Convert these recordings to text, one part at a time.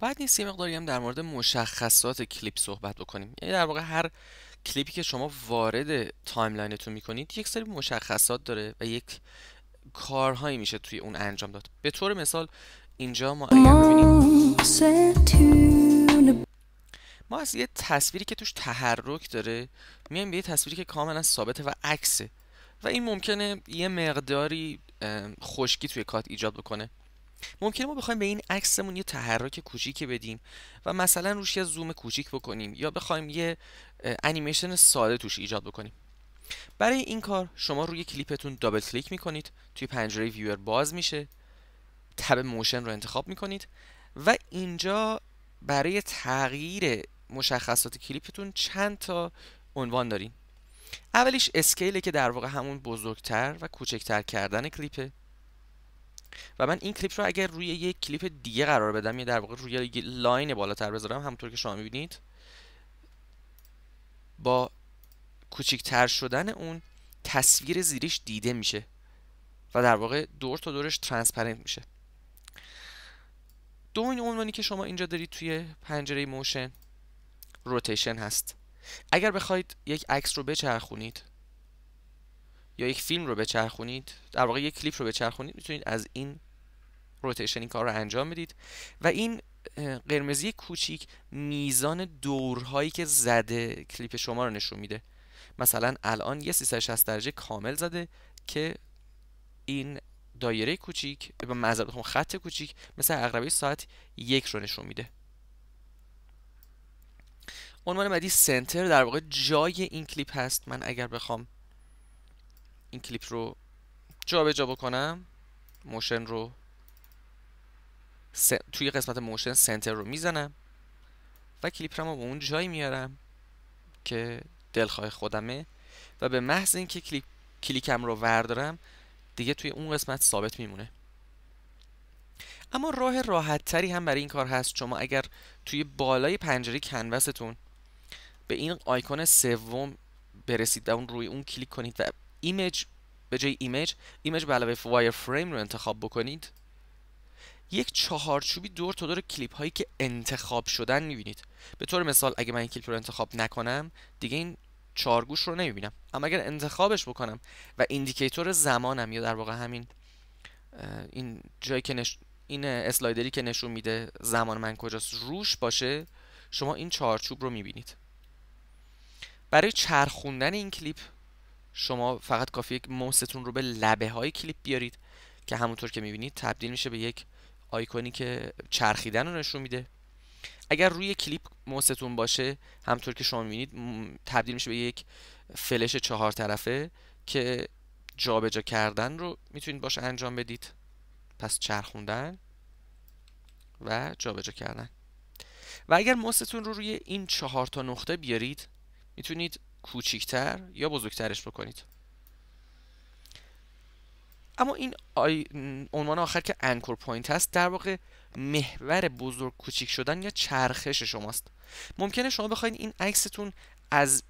بعد نیست یه مقداری هم در مورد مشخصات کلیپ صحبت بکنیم یعنی در واقع هر کلیپی که شما وارد تایملاینتون میکنید یک سری مشخصات داره و یک کارهایی میشه توی اون انجام داد به طور مثال اینجا ما اگر ما از یه تصویری که توش تحرک داره میایم به یه تصویری که کاملا ثابته و عکسه و این ممکنه یه مقداری خشکی توی کات ایجاد بکنه ممکنه ما بخوایم به این عکسمون یه تحرک کوچیک بدیم و مثلا روش یه زوم کوچیک بکنیم یا بخوایم یه انیمیشن ساده توش ایجاد بکنیم برای این کار شما روی کلیپتون دابل کلیک میکنید توی پنجره ویور باز میشه تب موشن رو انتخاب میکنید و اینجا برای تغییر مشخصات کلیپتون چند تا عنوان داریم اولیش اسکیله که در واقع همون بزرگتر و کوچکتر کردن کلیپه و من این کلیپ رو اگر روی یک کلیپ دیگه قرار بدم یا در واقع روی لاین بالاتر بذارم همونطور که شما میبینید با کوچیکتر شدن اون تصویر زیریش دیده میشه و در واقع دور تا دورش ترانسپرنت میشه این عنوانی که شما اینجا دارید توی پنجره موشن روتیشن هست اگر بخواید یک عکس رو بچرخونید یا یک فیلم رو بچرخونید در واقع یک کلیپ رو بچرخونید میتونید از این روتیشن این کار رو انجام بدید و این قرمزی کوچیک میزان دورهایی که زده کلیپ شما رو نشون میده مثلا الان یه 360 درجه کامل زده که این دایره کوچیک به معذرت خط کوچیک مثل عقربه ساعت یک رو نشون میده عنوان بعدی سنتر در واقع جای این کلیپ هست من اگر بخوام این کلیپ رو جابجا جا بکنم موشن رو توی قسمت موشن سنتر رو میزنم و کلیپ رو به اون جایی میارم که دلخواه خودمه و به محض اینکه کلیپ کلیکم رو وردارم دیگه توی اون قسمت ثابت میمونه اما راه راحت تری هم برای این کار هست شما اگر توی بالای پنجره کنوستون به این آیکون سوم برسید و اون روی اون کلیک کنید و ایمیج به جای ایمیج ایمیج به علاوه وایر فریم رو انتخاب بکنید یک چهارچوبی دور تا دور کلیپ هایی که انتخاب شدن میبینید به طور مثال اگه من این کلیپ رو انتخاب نکنم دیگه این چارگوش رو نمیبینم اما اگر انتخابش بکنم و ایندیکیتور زمانم یا در واقع همین این جایی که این اسلایدری که نشون میده زمان من کجاست روش باشه شما این چهارچوب رو میبینید برای چرخوندن این کلیپ شما فقط کافیه موستون رو به لبه های کلیپ بیارید که همونطور که میبینید تبدیل میشه به یک آیکونی که چرخیدن رو نشون میده اگر روی کلیپ موستون باشه همطور که شما میبینید تبدیل میشه به یک فلش چهار طرفه که جابجا جا کردن رو میتونید باشه انجام بدید پس چرخوندن و جابجا جا کردن و اگر موستون رو روی این چهار تا نقطه بیارید میتونید کوچیکتر یا بزرگترش بکنید اما این آی... عنوان آخر که انکور پوینت هست در واقع محور بزرگ کوچیک شدن یا چرخش شماست ممکنه شما بخواید این عکستون از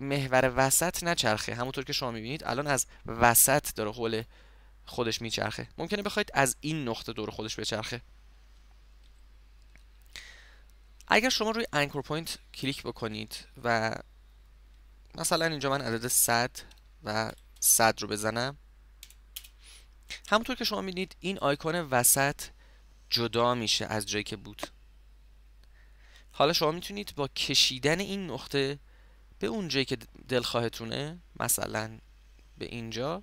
محور وسط نچرخه همونطور که شما میبینید الان از وسط داره حول خودش میچرخه ممکنه بخواید از این نقطه دور خودش بچرخه اگر شما روی انکر پوینت کلیک بکنید و مثلا اینجا من عدد 100 و 100 رو بزنم همونطور که شما میدید این آیکون وسط جدا میشه از جایی که بود حالا شما میتونید با کشیدن این نقطه به اون جایی که دلخواهتونه مثلا به اینجا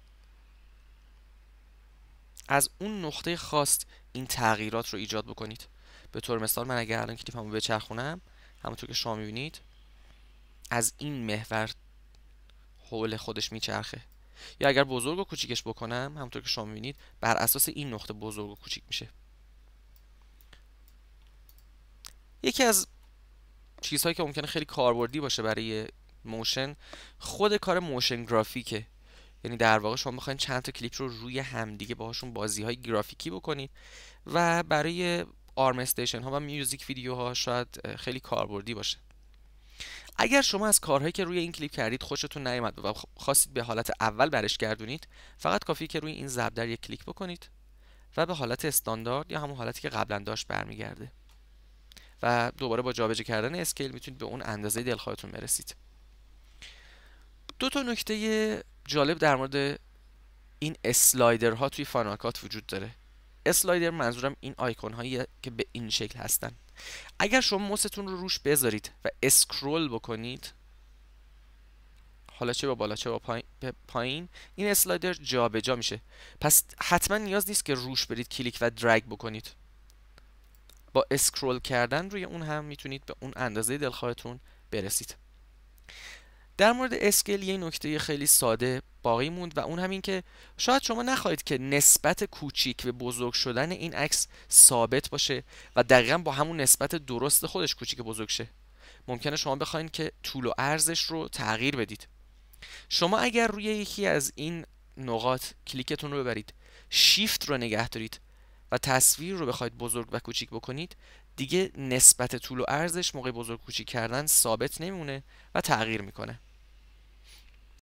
از اون نقطه خواست این تغییرات رو ایجاد بکنید به طور مثال من اگر الان رو بچرخونم همونطور که شما میبینید از این محور حول خودش میچرخه یا اگر بزرگ و کوچیکش بکنم همونطور که شما میبینید بر اساس این نقطه بزرگ و کوچیک میشه یکی از چیزهایی که ممکنه خیلی کاربردی باشه برای موشن خود کار موشن گرافیکه یعنی در واقع شما میخواین چند تا کلیپ رو روی همدیگه باهاشون بازی های گرافیکی بکنید و برای آرم استیشن ها و میوزیک ویدیو ها شاید خیلی کاربردی باشه اگر شما از کارهایی که روی این کلیپ کردید خوشتون نیامد و خواستید به حالت اول برش گردونید فقط کافی که روی این ضرب در یک کلیک بکنید و به حالت استاندارد یا همون حالتی که قبلا داشت برمیگرده و دوباره با جابجا کردن اسکیل میتونید به اون اندازه دلخواهتون برسید دو تا نکته جالب در مورد این اسلایدرها توی فانکات وجود داره اسلایدر منظورم این آیکون هایی که به این شکل هستن اگر شما موستون رو روش بذارید و اسکرول بکنید حالا چه با بالا چه با پایین این اسلایدر جابجا جا میشه پس حتما نیاز نیست که روش برید کلیک و درگ بکنید با اسکرول کردن روی اون هم میتونید به اون اندازه دلخواهتون برسید در مورد اسکل یه نکته خیلی ساده باقی موند و اون همین که شاید شما نخواهید که نسبت کوچیک به بزرگ شدن این عکس ثابت باشه و دقیقا با همون نسبت درست خودش کوچیک بزرگ شه ممکنه شما بخواید که طول و عرضش رو تغییر بدید شما اگر روی یکی از این نقاط کلیکتون رو ببرید شیفت رو نگه دارید و تصویر رو بخواید بزرگ و کوچیک بکنید دیگه نسبت طول و عرضش موقع بزرگ کوچیک کردن ثابت نمیمونه و تغییر میکنه